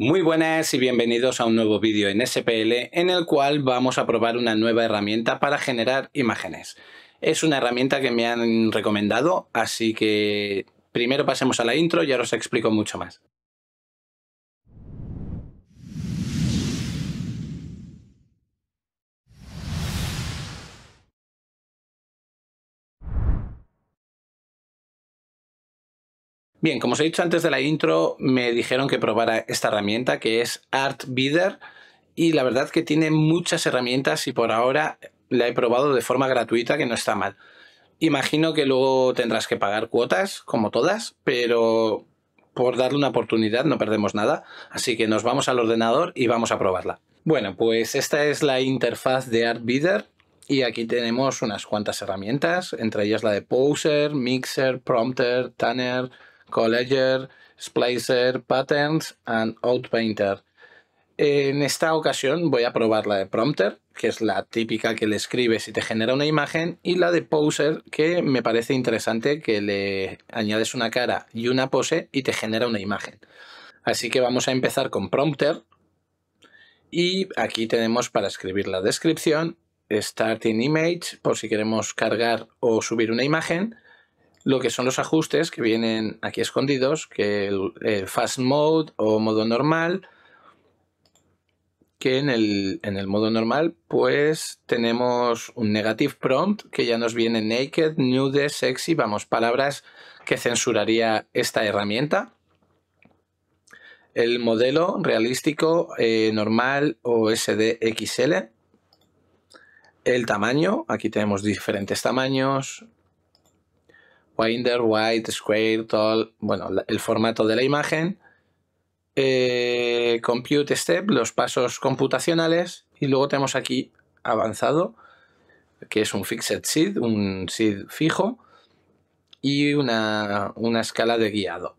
Muy buenas y bienvenidos a un nuevo vídeo en SPL en el cual vamos a probar una nueva herramienta para generar imágenes. Es una herramienta que me han recomendado, así que primero pasemos a la intro y ahora os explico mucho más. Bien, como os he dicho antes de la intro, me dijeron que probara esta herramienta que es Artbeader y la verdad que tiene muchas herramientas y por ahora la he probado de forma gratuita que no está mal. Imagino que luego tendrás que pagar cuotas, como todas, pero por darle una oportunidad no perdemos nada, así que nos vamos al ordenador y vamos a probarla. Bueno, pues esta es la interfaz de Artbeader y aquí tenemos unas cuantas herramientas, entre ellas la de Poser, Mixer, Prompter, Tanner, Collager, Splicer, Patterns and Outpainter. En esta ocasión voy a probar la de Prompter, que es la típica que le escribes y te genera una imagen, y la de Poser, que me parece interesante que le añades una cara y una pose y te genera una imagen. Así que vamos a empezar con Prompter. Y aquí tenemos para escribir la descripción, Starting Image, por si queremos cargar o subir una imagen lo que son los ajustes que vienen aquí escondidos, que el, Fast Mode o modo normal, que en el, modo normal pues tenemos un negative prompt que ya nos viene naked, nude, sexy, vamos, palabras que censuraría esta herramienta. El modelo realístico, eh, normal o SDXL. El tamaño, aquí tenemos diferentes tamaños, Winder, White, Square, tall, bueno, el formato de la imagen, eh, Compute Step, los pasos computacionales, y luego tenemos aquí avanzado, que es un Fixed seed, un seed fijo, y una, una escala de guiado.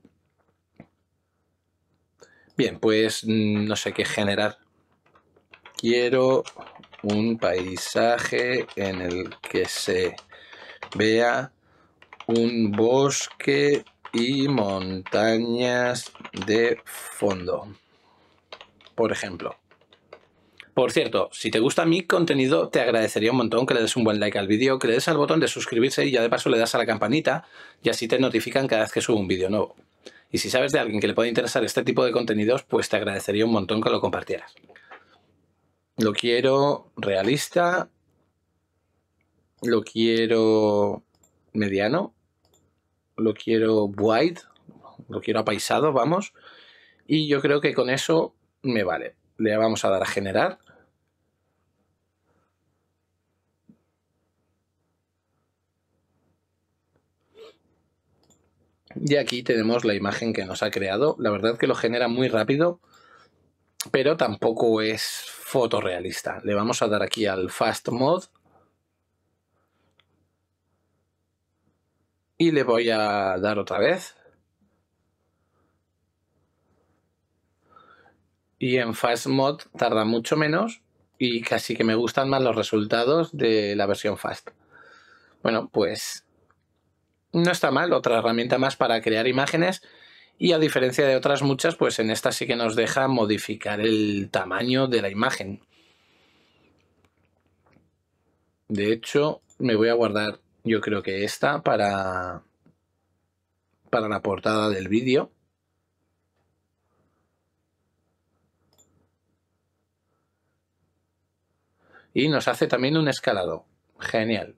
Bien, pues mm, no sé qué generar. Quiero un paisaje en el que se vea un bosque y montañas de fondo. Por ejemplo. Por cierto, si te gusta mi contenido, te agradecería un montón que le des un buen like al vídeo, que le des al botón de suscribirse y ya de paso le das a la campanita y así te notifican cada vez que subo un vídeo nuevo. Y si sabes de alguien que le puede interesar este tipo de contenidos, pues te agradecería un montón que lo compartieras. Lo quiero realista. Lo quiero mediano lo quiero white, lo quiero apaisado, vamos. Y yo creo que con eso me vale. Le vamos a dar a generar. Y aquí tenemos la imagen que nos ha creado. La verdad que lo genera muy rápido, pero tampoco es fotorrealista. Le vamos a dar aquí al Fast mode. Y le voy a dar otra vez. Y en Fast Mod tarda mucho menos y casi que me gustan más los resultados de la versión Fast. Bueno, pues no está mal, otra herramienta más para crear imágenes y a diferencia de otras muchas, pues en esta sí que nos deja modificar el tamaño de la imagen. De hecho, me voy a guardar yo creo que esta para, para la portada del vídeo. Y nos hace también un escalado. Genial.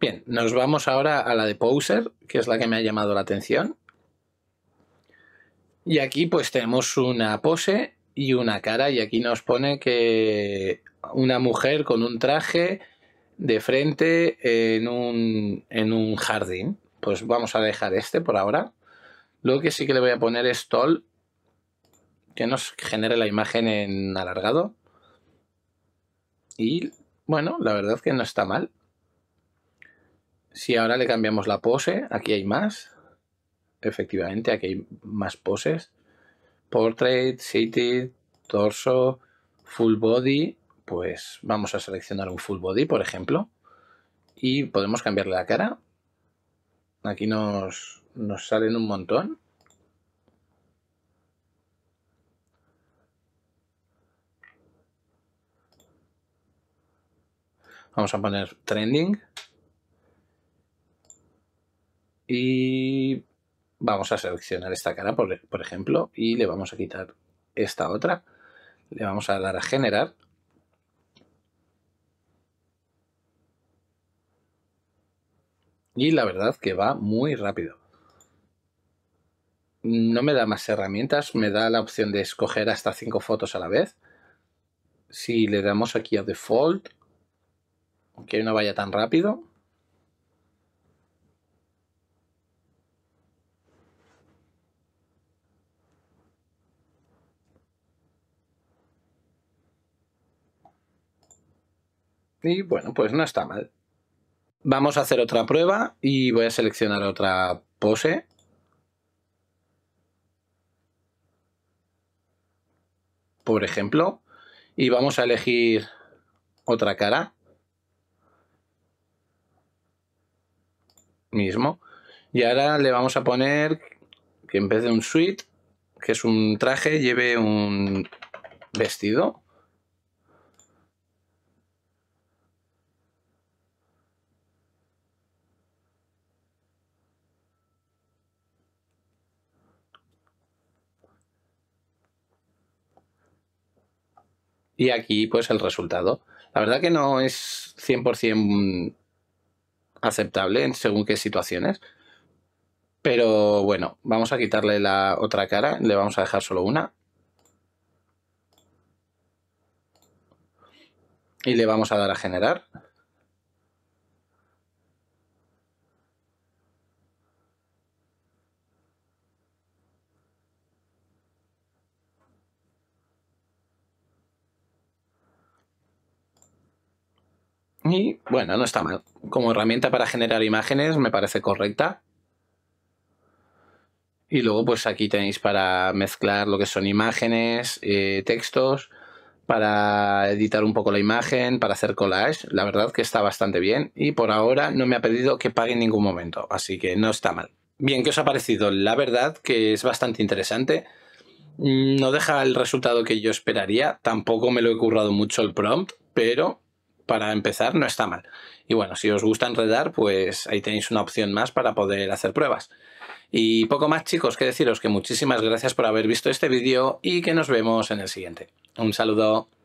Bien, nos vamos ahora a la de Poser, que es la que me ha llamado la atención. Y aquí pues tenemos una pose y una cara. Y aquí nos pone que una mujer con un traje de frente en un, en un jardín. Pues vamos a dejar este por ahora. Lo que sí que le voy a poner es que nos genere la imagen en alargado. Y bueno, la verdad es que no está mal. Si ahora le cambiamos la pose, aquí hay más. Efectivamente, aquí hay más poses. Portrait, City, Torso, Full Body, pues vamos a seleccionar un Full Body, por ejemplo, y podemos cambiarle la cara. Aquí nos, nos salen un montón. Vamos a poner trending. Y Vamos a seleccionar esta cara, por, ejemplo, y le vamos a quitar esta otra. Le vamos a dar a generar. Y la verdad que va muy rápido. No me da más herramientas, me da la opción de escoger hasta cinco fotos a la vez. Si le damos aquí a default, aunque no vaya tan rápido, Y bueno, pues no está mal. Vamos a hacer otra prueba y voy a seleccionar otra pose. Por ejemplo. Y vamos a elegir otra cara. Mismo. Y ahora le vamos a poner que en vez de un suite, que es un traje, lleve un vestido. Y aquí pues el resultado. La verdad que no es 100% aceptable en según qué situaciones. Pero bueno, vamos a quitarle la otra cara, le vamos a dejar solo una. Y le vamos a dar a generar. Y bueno, no está mal. Como herramienta para generar imágenes me parece correcta. Y luego pues aquí tenéis para mezclar lo que son imágenes, eh, textos, para editar un poco la imagen, para hacer collage. La verdad que está bastante bien y por ahora no me ha pedido que pague en ningún momento, así que no está mal. Bien, ¿qué os ha parecido? La verdad que es bastante interesante. Mm, no deja el resultado que yo esperaría, tampoco me lo he currado mucho el prompt, pero para empezar no está mal. Y bueno, si os gusta enredar, pues ahí tenéis una opción más para poder hacer pruebas. Y poco más chicos que deciros que muchísimas gracias por haber visto este vídeo y que nos vemos en el siguiente. Un saludo.